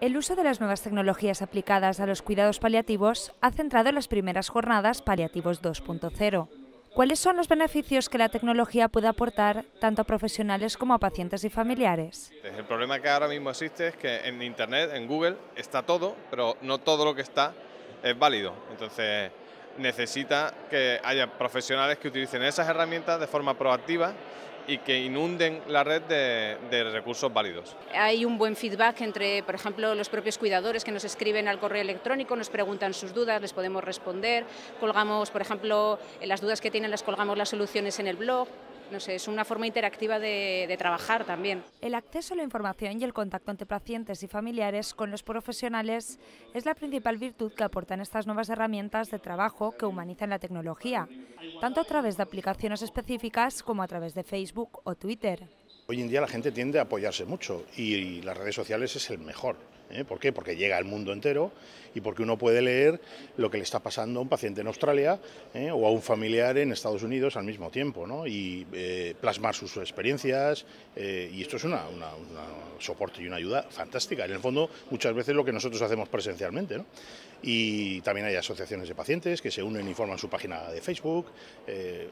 El uso de las nuevas tecnologías aplicadas a los cuidados paliativos ha centrado las primeras jornadas Paliativos 2.0. ¿Cuáles son los beneficios que la tecnología puede aportar tanto a profesionales como a pacientes y familiares? Pues el problema que ahora mismo existe es que en Internet, en Google, está todo, pero no todo lo que está es válido. Entonces, necesita que haya profesionales que utilicen esas herramientas de forma proactiva y que inunden la red de, recursos válidos. Hay un buen feedback entre, por ejemplo, los propios cuidadores que nos escriben al correo electrónico, nos preguntan sus dudas, les podemos responder, colgamos, por ejemplo, las dudas que tienen las colgamos las soluciones en el blog no sé, es una forma interactiva de, de trabajar también. El acceso a la información y el contacto entre pacientes y familiares con los profesionales es la principal virtud que aportan estas nuevas herramientas de trabajo que humanizan la tecnología, tanto a través de aplicaciones específicas como a través de Facebook o Twitter. Hoy en día la gente tiende a apoyarse mucho y, las redes sociales es el mejor. ¿eh? ¿Por qué? Porque llega al mundo entero y porque uno puede leer lo que le está pasando a un paciente en Australia ¿eh? o a un familiar en Estados Unidos al mismo tiempo ¿no? y eh, plasmar sus experiencias y esto es un una, soporte y una ayuda fantástica. En el fondo muchas veces lo que nosotros hacemos presencialmente ¿no? y también hay asociaciones de pacientes que se unen y forman su página de Facebook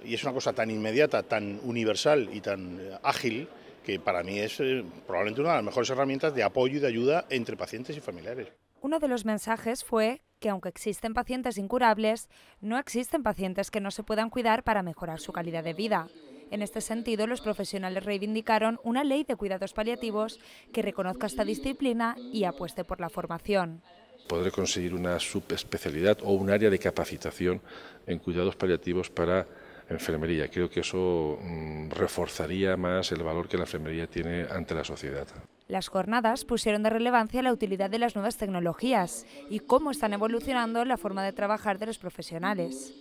y es una cosa tan inmediata, tan universal y tan ágil que para mí es eh, probablemente una de las mejores herramientas de apoyo y de ayuda entre pacientes y familiares. Uno de los mensajes fue que aunque existen pacientes incurables, no existen pacientes que no se puedan cuidar para mejorar su calidad de vida. En este sentido, los profesionales reivindicaron una ley de cuidados paliativos que reconozca esta disciplina y apueste por la formación. Podré conseguir una subespecialidad o un área de capacitación en cuidados paliativos para enfermería. Creo que eso mm, reforzaría más el valor que la enfermería tiene ante la sociedad. Las jornadas pusieron de relevancia la utilidad de las nuevas tecnologías y cómo están evolucionando la forma de trabajar de los profesionales.